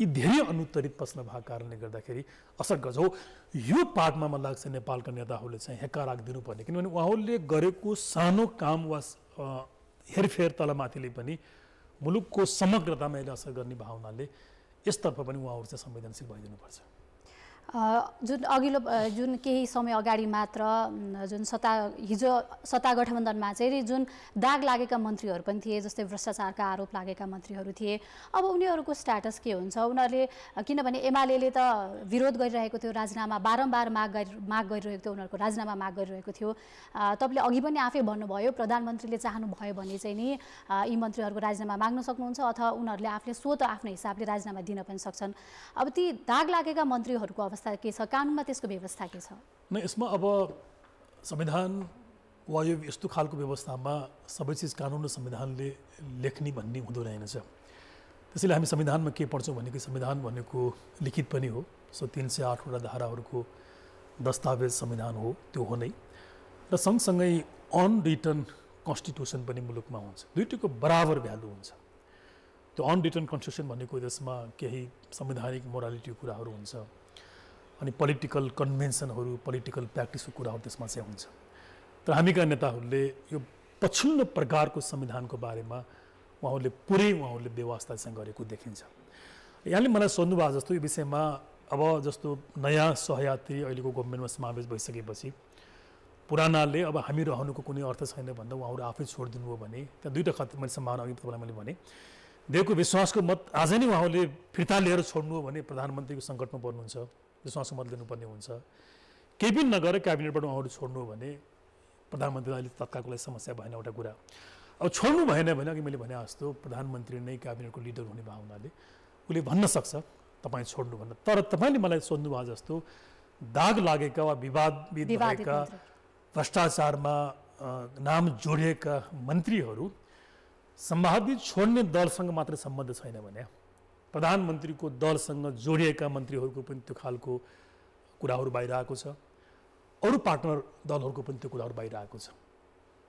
यी धेरै अनुत्तरित प्रश्न भएको कारणले गर्दाखेरि असर गर्छ हो यो पार्टमा मलाई लाग्छ नेपालका नेताहरूले चाहिँ हेक्का राखिदिनुपर्ने किनभने उहाँहरूले गरेको सानो काम वा हेरफेर तलमाथिले पनि मुलुकको समग्रतामा यसले असर गर्ने भावनाले यसतर्फ पनि उहाँहरू चाहिँ संवेदनशील भइदिनुपर्छ जुन अघिल्लो जुन केही समय अगाडि मात्र जुन सत्ता हिजो सत्ता गठबन्धनमा चाहिँ जुन दाग लागेका मन्त्रीहरू पनि थिए जस्तै भ्रष्टाचारका आरोप लागेका मन्त्रीहरू थिए अब उनीहरूको स्ट्याटस के हुन्छ उनीहरूले किनभने एमाले त विरोध गरिरहेको थियो राजीनामा बारम्बार माग गरि माग गरिरहेको थियो उनीहरूको राजीनामा माग गरिरहेको थियो तपाईँले अघि पनि आफै भन्नुभयो प्रधानमन्त्रीले चाहनुभयो भने चाहिँ नि यी मन्त्रीहरूको राजीनामा माग्न सक्नुहुन्छ अथवा उनीहरूले आफूले स्वत आफ्नो हिसाबले राजीनामा दिन पनि सक्छन् अब ती दाग लागेका मन्त्रीहरूको अवस्था के छ कानुनमा त्यसको व्यवस्था के छ न यसमा अब संविधान वा यो यस्तो खालको व्यवस्थामा सबै चिज कानुन र संविधानले लेख्ने भन्ने हुँदो रहेनछ त्यसैले हामी संविधानमा के पढ्छौँ भनेको संविधान भनेको लिखित पनि हो सो तिन सय आठवटा धाराहरूको दस्तावेज संविधान हो त्यो हो नै र सँगसँगै अनरिटर्न कन्स्टिट्युसन पनि मुलुकमा हुन्छ दुइटैको बराबर भ्यालु हुन्छ त्यो अनरिटर्न कन्स्टिट्युसन भनेको त्यसमा केही संवैधानिक मोरालिटीको कुराहरू हुन्छ अनि पोलिटिकल कन्भेन्सनहरू पोलिटिकल प्र्याक्टिसको कुराहरू त्यसमा चाहिँ हुन्छ तर हामीका नेताहरूले यो पछिल्लो प्रकारको संविधानको बारेमा उहाँहरूले पुरै उहाँहरूले व्यवस्था चाहिँ गरेको देखिन्छ यहाँले मलाई सोध्नु भएको जस्तो यो विषयमा अब जस्तो नयाँ सहयात्री अहिलेको गभर्मेन्टमा समावेश भइसकेपछि पुरानाले अब हामी रहनुको कुनै अर्थ छैन भन्दा उहाँहरू आफै छोडिदिनु हो भने त्यहाँ दुईवटा खत मैले सम्भावना अघि तपाईँलाई मैले भने देवको विश्वासको मत आज नै उहाँहरूले फिर्ता लिएर छोड्नु हो भने प्रधानमन्त्रीको सङ्कटमा पर्नुहुन्छ त्यसमा सम्मत लिनुपर्ने हुन्छ केही पनि नगरेर क्याबिनेटबाट उहाँहरू छोड्नु भने प्रधानमन्त्रीलाई अहिले तत्कालको लागि समस्या भएन एउटा कुरा अब छोड्नु भएन भने अघि मैले भने जस्तो प्रधानमन्त्री नै क्याबिनेटको लिडर हुने भएको हुनाले उसले भन्न सक्छ तपाईँ छोड्नु भन्न तर तपाईँले मलाई सोध्नुभयो जस्तो दाग लागेका वा विवादविद भएका भ्रष्टाचारमा नाम जोडिएका मन्त्रीहरू सम्भावित छोड्ने दलसँग मात्र सम्बन्ध छैन भने प्रधानमन्त्रीको दलसँग जोडिएका मन्त्रीहरूको पनि त्यो खालको कुराहरू बाहिर आएको छ अरू पार्टनर दलहरूको पनि त्यो कुराहरू बाहिर आएको छ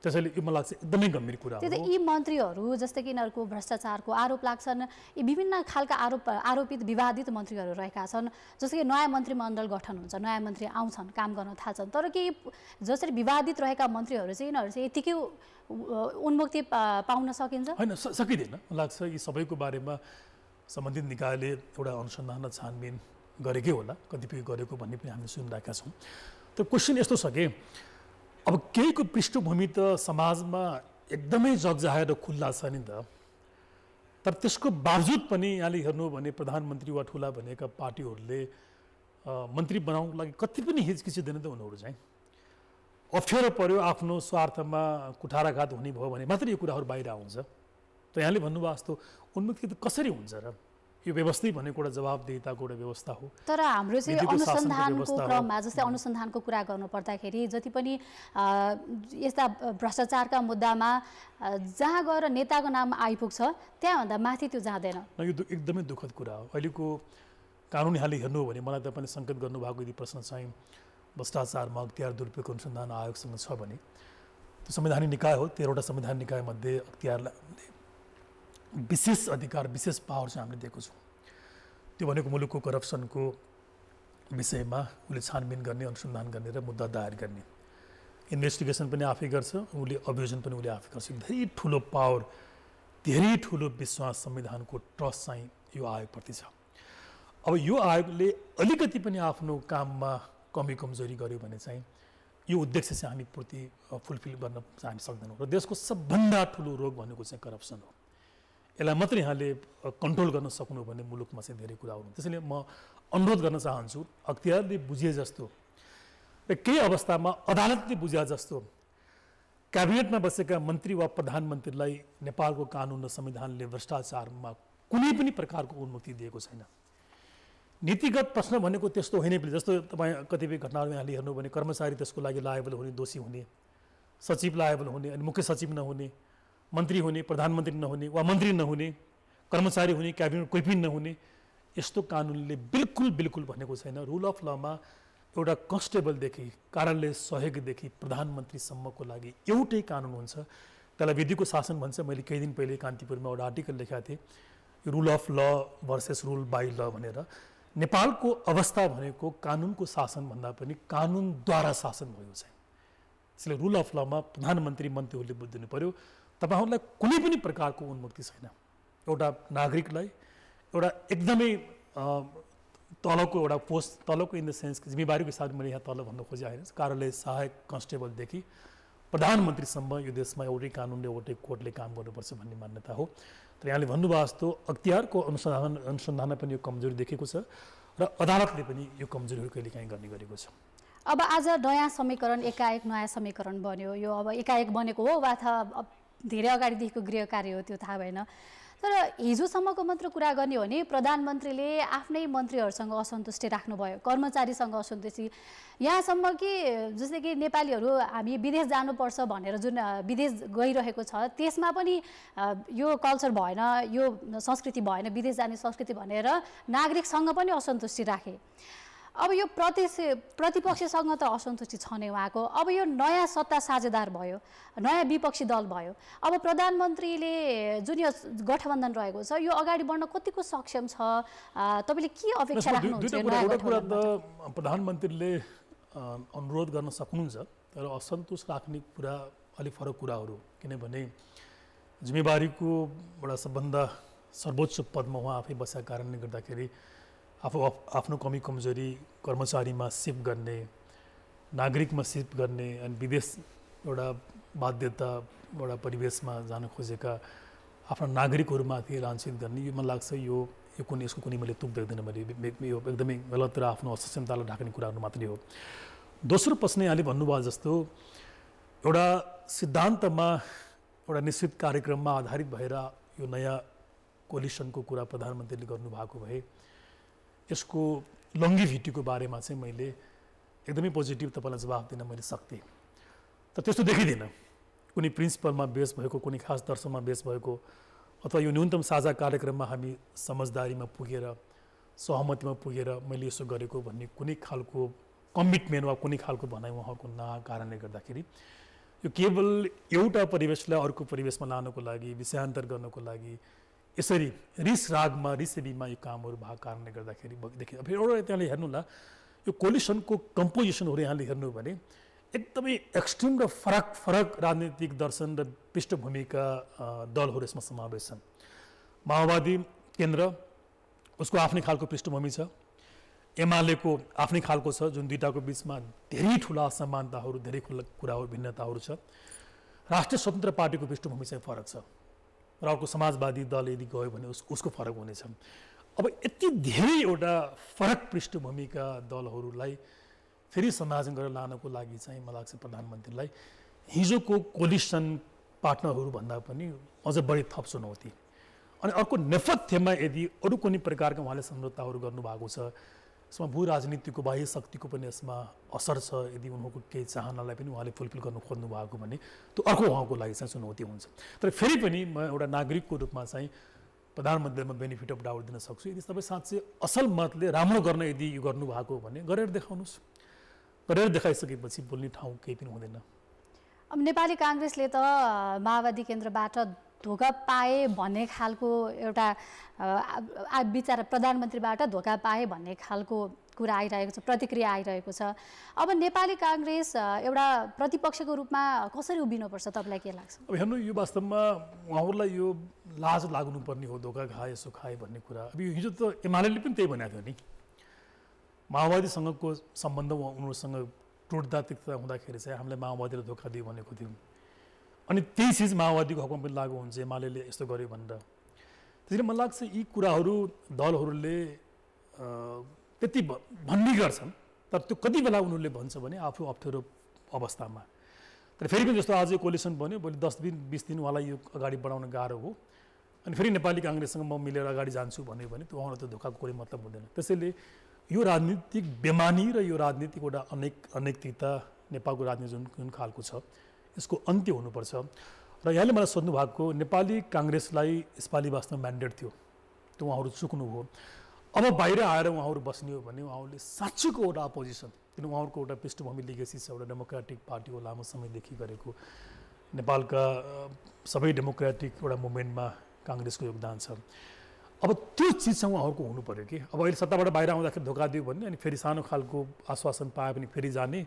त्यसैले यो मलाई लाग्छ एकदमै गम्भीर कुरा हो यी मन्त्रीहरू जस्तै कि यिनीहरूको भ्रष्टाचारको आरोप लाग्छन् यी विभिन्न खालका आरोप आरोपित विवादित मन्त्रीहरू रहेका छन् जस्तो कि नयाँ मन्त्रीमण्डल गठन हुन्छ नयाँ मन्त्री आउँछन् काम गर्न थाल्छन् तर के जसरी विवादित रहेका मन्त्रीहरू चाहिँ यिनीहरू चाहिँ यतिकै उन्मुक्ति पाउन सकिन्छ होइन सकिँदैन लाग्छ यी सबैको बारेमा सम्बन्धित निकायले एउटा अनुसन्धान र छानबिन गरेकै होला कतिपय गरेको भन्ने पनि हामीले सुनिरहेका छौँ तर क्वेसन यस्तो छ कि अब केहीको पृष्ठभूमि त समाजमा एकदमै जगजाहेर खुल्ला छ नि त तर त्यसको बावजुद पनि यहाँले हेर्नु भने प्रधानमन्त्री वा ठुला भनेका पार्टीहरूले मन्त्री बनाउनुको लागि कति पनि हिचकिचिँदैन त उनीहरू चाहिँ अप्ठ्यारो पर्यो आफ्नो स्वार्थमा कुठाराघात हुने भयो भने मात्रै यो कुराहरू बाहिर आउँछ त यहाँले भन्नुभयो जस्तो उन्मुक्ति त कसरी हुन्छ र यो व्यवस्थित भन्ने कुरा जवाबदेताको एउटा व्यवस्था हो तर हाम्रो चाहिँ अनुसन्धानको क्रममा जस्तै अनुसन्धानको कुरा गर्नुपर्दाखेरि जति पनि यस्ता भ्रष्टाचारका मुद्दामा जहाँ गएर नेताको नाम आइपुग्छ त्यहाँभन्दा माथि त्यो जाँदैन यो एकदमै दुःखद कुरा हो अहिलेको कानुन यहाँले हेर्नु हो भने मलाई तपाईँले सङ्केत गर्नुभएको यदि प्रश्न चाहिँ भ्रष्टाचारमा अख्तियार दुरुपयोग अनुसन्धान आयोगसँग छ भने त्यो संवैधानिक निकाय हो तेह्रवटा संविधान निकायमध्ये अख्तियारले विशेष अधिकार विशेष पावर चाहिँ हामीले दिएको छौँ त्यो भनेको मुलुकको करप्सनको विषयमा उसले छानबिन गर्ने अनुसन्धान गर्ने र मुद्दा दायर गर्ने इन्भेस्टिगेसन पनि आफै गर्छ उसले अभियोजन पनि उसले आफै गर्छ धेरै ठुलो पावर धेरै ठुलो विश्वास संविधानको ट्रस्ट चाहिँ यो आयोगप्रति छ अब यो आयोगले अलिकति पनि आफ्नो काममा कमी कमजोरी गर्यो भने चाहिँ यो उद्देश्य चाहिँ हामी प्रति फुलफिल गर्न हामी सक्दैनौँ र देशको सबभन्दा ठुलो रोग भनेको चाहिँ करप्सन हो यसलाई मात्रै यहाँले कन्ट्रोल गर्न सक्नु भन्ने मुलुकमा चाहिँ धेरै कुरा हुनु त्यसैले म अनुरोध गर्न चाहन्छु अख्तियारले बुझे जस्तो र केही अवस्थामा अदालतले बुझे जस्तो क्याबिनेटमा बसेका मन्त्री वा प्रधानमन्त्रीलाई नेपालको कानुन र संविधानले भ्रष्टाचारमा कुनै पनि प्रकारको उन्मुक्ति दिएको छैन नीतिगत प्रश्न भनेको त्यस्तो होइन पनि जस्तो तपाईँ कतिपय घटनाहरू यहाँले हेर्नु भने कर्मचारी त्यसको लागि लायबल हुने दोषी हुने सचिव लायबल हुने अनि मुख्य सचिव नहुने मन्त्री हुने प्रधानमन्त्री नहुने वा मन्त्री नहुने कर्मचारी हुने क्याबिनेट कोही पनि नहुने यस्तो कानुनले बिल्कुल बिल्कुल भनेको छैन रुल अफ लमा एउटा कन्स्टेबलदेखि कार्यालय सहयोगदेखि प्रधानमन्त्रीसम्मको लागि एउटै कानुन हुन्छ त्यसलाई विधिको शासन भन्छ मैले केही दिन पहिले कान्तिपुरमा एउटा आर्टिकल लेखेको थिएँ rule of law versus rule by law भनेर नेपालको अवस्था भनेको कानुनको शासनभन्दा पनि कानुनद्वारा शासन भएको छ त्यसले रुल अफ लमा प्रधानमन्त्री मन्त्रीहरूले बुझिदिनु पऱ्यो तपाईँहरूलाई कुनै पनि प्रकारको उन्मुक्ति छैन एउटा नागरिकलाई एउटा एकदमै तलको एउटा पोस्ट तलको इन द सेन्स जिम्मेवारीको हिसाबले मैले यहाँ तल भन्न खोजेँ होइन कार्यालय सहायक कन्स्टेबलदेखि प्रधानमन्त्रीसम्म यो देशमा एउटै कानुनले एउटै कोर्टले काम गर्नुपर्छ भन्ने मान्यता हो तर यहाँले भन्नुभयो जस्तो अख्तियारको अनुसन्धान अनुसन्धानमा पनि यो कमजोरी देखेको छ र अदालतले पनि यो कमजोरीहरू कहिलेकाहीँ गर्ने गरेको छ अब आज नयाँ समीकरण एकाएक नयाँ समीकरण बन्यो यो अब एकाएक बनेको हो वा त धेरै अगाडिदेखिको गृह कार्य हो त्यो थाहा भएन तर हिजोसम्मको मात्र कुरा गर्ने हो भने प्रधानमन्त्रीले आफ्नै मन्त्रीहरूसँग असन्तुष्टि राख्नुभयो कर्मचारीसँग असन्तुष्टि यहाँसम्म कि जस्तै कि नेपालीहरू हामी विदेश जानुपर्छ भनेर जुन विदेश गइरहेको छ त्यसमा पनि यो कल्चर भएन यो संस्कृति भएन विदेश जाने संस्कृति भनेर नागरिकसँग पनि असन्तुष्टि राखे अब यो प्रति प्रतिपक्षसँग त असन्तुष्टि छ नै उहाँको अब यो नयाँ सत्ता साझेदार भयो नयाँ विपक्षी दल भयो अब प्रधानमन्त्रीले जुन यो गठबन्धन रहेको छ यो अगाडि बढ्न कतिको सक्षम छ तपाईँले के अपेक्षा राख्नुहुन्छ प्रधानमन्त्रीले अनुरोध गर्न सक्नुहुन्छ तर असन्तोष राख्ने कुरा अलिक फरक कुराहरू किनभने जिम्मेवारीको एउटा सबभन्दा सर्वोच्च पदमा उहाँ आफै बसेको कारणले गर्दाखेरि आफू आफ्नो कमी कमजोरी कर्मचारीमा सिफ्ट गर्ने नागरिकमा सिफ्ट गर्ने अनि विदेश एउटा बाध्यता एउटा परिवेशमा जान खोजेका आफ्ना नागरिकहरूमाथि लाञ्छित गर्ने यो मलाई लाग्छ यो यो कुनै यसको कुनै मैले तुक देख्दिनँ मैले यो एकदमै गलत र आफ्नो असक्षमतालाई ढाक्ने कुराहरू मात्रै हो दोस्रो प्रश्न यहाँले भन्नुभयो जस्तो एउटा सिद्धान्तमा एउटा निश्चित कार्यक्रममा आधारित भएर यो नयाँ कोलिसनको कुरा प्रधानमन्त्रीले गर्नुभएको भए यसको लङ्गिभिटीको बारेमा चाहिँ मैले एकदमै पोजिटिभ तपाईँलाई जवाफ दिन मैले सक्थेँ तर त्यस्तो देखिँदिनँ कुनै प्रिन्सिपलमा बेस भएको कुनै खास दर्शनमा बेस भएको अथवा यो न्यूनतम साझा कार्यक्रममा हामी समझदारीमा पुगेर सहमतिमा पुगेर मैले यसो गरेको भन्ने कुनै खालको कमिटमेन्ट वा कुनै खालको भनाइ उहाँको न कारणले गर्दाखेरि यो केवल एउटा परिवेशलाई अर्को परिवेशमा लानको लागि विषयान्तर गर्नको लागि यसरी रिस रागमा रिसेबीमा यो कामहरू भएको कारणले गर्दाखेरि देखिन्छ फेरि एउटा त्यहाँले हेर्नुहोला यो कोलिसनको कम्पोजिसनहरू यहाँले हेर्नु भने एकदमै एक्सट्रिम र फरक फरक राजनीतिक दर्शन र पृष्ठभूमिका दलहरू यसमा समावेश छन् माओवादी केन्द्र उसको आफ्नै खालको पृष्ठभूमि छ एमालेको आफ्नै खालको छ जुन दुइटाको बिचमा धेरै ठुला असमानताहरू धेरै ठुला कुराहरू भिन्नताहरू छ राष्ट्रिय स्वतन्त्र पार्टीको पृष्ठभूमि चाहिँ फरक छ र अर्को समाजवादी दल यदि गयो भने उस उसको फरक हुनेछ अब यति धेरै एउटा फरक पृष्ठभूमिका दलहरूलाई फेरि समाजन गरेर लानको लागि चाहिँ मलाई लाग्छ प्रधानमन्त्रीलाई हिजोको कोलिसन पार्टनरहरूभन्दा पनि अझ बढी थप चुनौती अनि अर्को नेपथ्यमा यदि अरू कुनै प्रकारका उहाँले सम्झौताहरू गर्नुभएको छ यसमा भू राजनीतिको बाह्य शक्तिको पनि यसमा असर छ यदि उनीहरूको केही चाहनालाई पनि उहाँले फुलफिल गर्नु खोज्नु भएको भने त्यो अर्को उहाँको लागि चाहिँ चुनौती हुन्छ तर फेरि पनि म एउटा नागरिकको रूपमा चाहिँ म बेनिफिट अफ डाउट दिन सक्छु यदि तपाईँ साँच्चै असल मतले राम्रो गर्न यदि यो गर्नुभएको हो भने गरेर देखाउनुहोस् गरेर देखाइसकेपछि बोल्ने ठाउँ केही पनि हुँदैन अब नेपाली काङ्ग्रेसले त माओवादी केन्द्रबाट धोका पाए भन्ने खालको एउटा विचार प्रधानमन्त्रीबाट धोका पाए भन्ने खालको कुरा आइरहेको छ प्रतिक्रिया आइरहेको छ अब नेपाली काङ्ग्रेस एउटा प्रतिपक्षको रूपमा कसरी उभिनुपर्छ तपाईँलाई के लाग्छ अब हेर्नु यो वास्तवमा उहाँहरूलाई यो लाज लाग्नुपर्ने हो धोका खाए यसो खाए भन्ने कुरा अब हिजो त एमाले पनि त्यही भनेको थियो नि माओवादीसँगको सम्बन्ध उनीहरूसँग टुट्दा तिक्दा हुँदाखेरि चाहिँ हामीलाई माओवादीलाई धोका दियो भनेको थियौँ अनि त्यही चिज माओवादीको हकमा पनि लागु हुन्छ एमाले यस्तो गर्यो भनेर त्यसरी मलाई लाग्छ यी कुराहरू दलहरूले त्यति भन्ने गर्छन् तर त्यो कति बेला उनीहरूले भन्छ भने आफू अप्ठ्यारो अवस्थामा तर फेरि पनि जस्तो आज कोलिसन बन्यो भोलि दस दिन बिस दिन उहाँलाई यो अगाडि बढाउन गाह्रो हो अनि फेरि नेपाली काङ्ग्रेससँग म मिलेर अगाडि जान्छु भन्यो भने त्यो उहाँलाई त धोकाको कुनै मतलब हुँदैन त्यसैले यो राजनीतिक बेमानी र यो राजनीतिक एउटा अनेक अनेकता नेपालको राजनीति जुन जुन खालको छ यसको अन्त्य हुनुपर्छ र यहाँले मलाई सोध्नु भएको नेपाली काङ्ग्रेसलाई यसपालि बाँच्न म्यान्डेट थियो त्यो उहाँहरू चुक्नुभयो अब बाहिर आएर उहाँहरू बस्ने हो भने उहाँहरूले साँच्चीको एउटा अपोजिसन किन उहाँहरूको एउटा पृष्ठभूमि लिगेसी छ एउटा डेमोक्रेटिक पार्टी हो लामो समयदेखि गरेको नेपालका सबै डेमोक्रेटिक एउटा मुभमेन्टमा काङ्ग्रेसको योगदान छ अब त्यो चिज चाहिँ उहाँहरूको हुनु पऱ्यो कि अब अहिले सत्ताबाट बाहिर आउँदाखेरि धोका दियो भने अनि फेरि सानो खालको आश्वासन पाए पनि फेरि जाने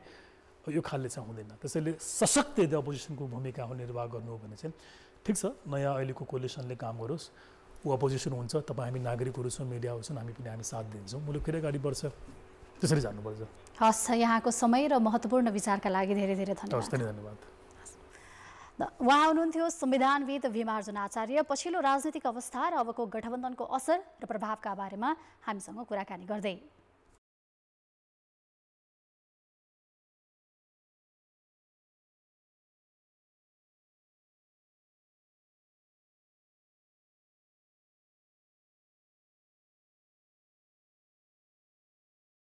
यो खालले चाहिँ हुँदैन त्यसैले सशक्त यदि अपोजिसनको भूमिका हो निर्वाह गर्नु हो भने चाहिँ ठिक छ नयाँ अहिलेको कोलेसनले काम गरोस् ऊ अपोजिसन हुन्छ तपाईँ हामी नागरिकहरू छौँ मिडियाहरू छौँ हामी पनि हामी साथ दिन्छौँ फेरि अगाडि बढ्छ त्यसरी जानुपर्छ हस् यहाँको समय र महत्त्वपूर्ण विचारका लागि धेरै धेरै धन्यवाद धेरै धन्यवाद उहाँ हुनुहुन्थ्यो संविधानविद भीमार्जुन आचार्य पछिल्लो राजनीतिक अवस्था र अबको गठबन्धनको असर र प्रभावका बारेमा हामीसँग कुराकानी गर्दै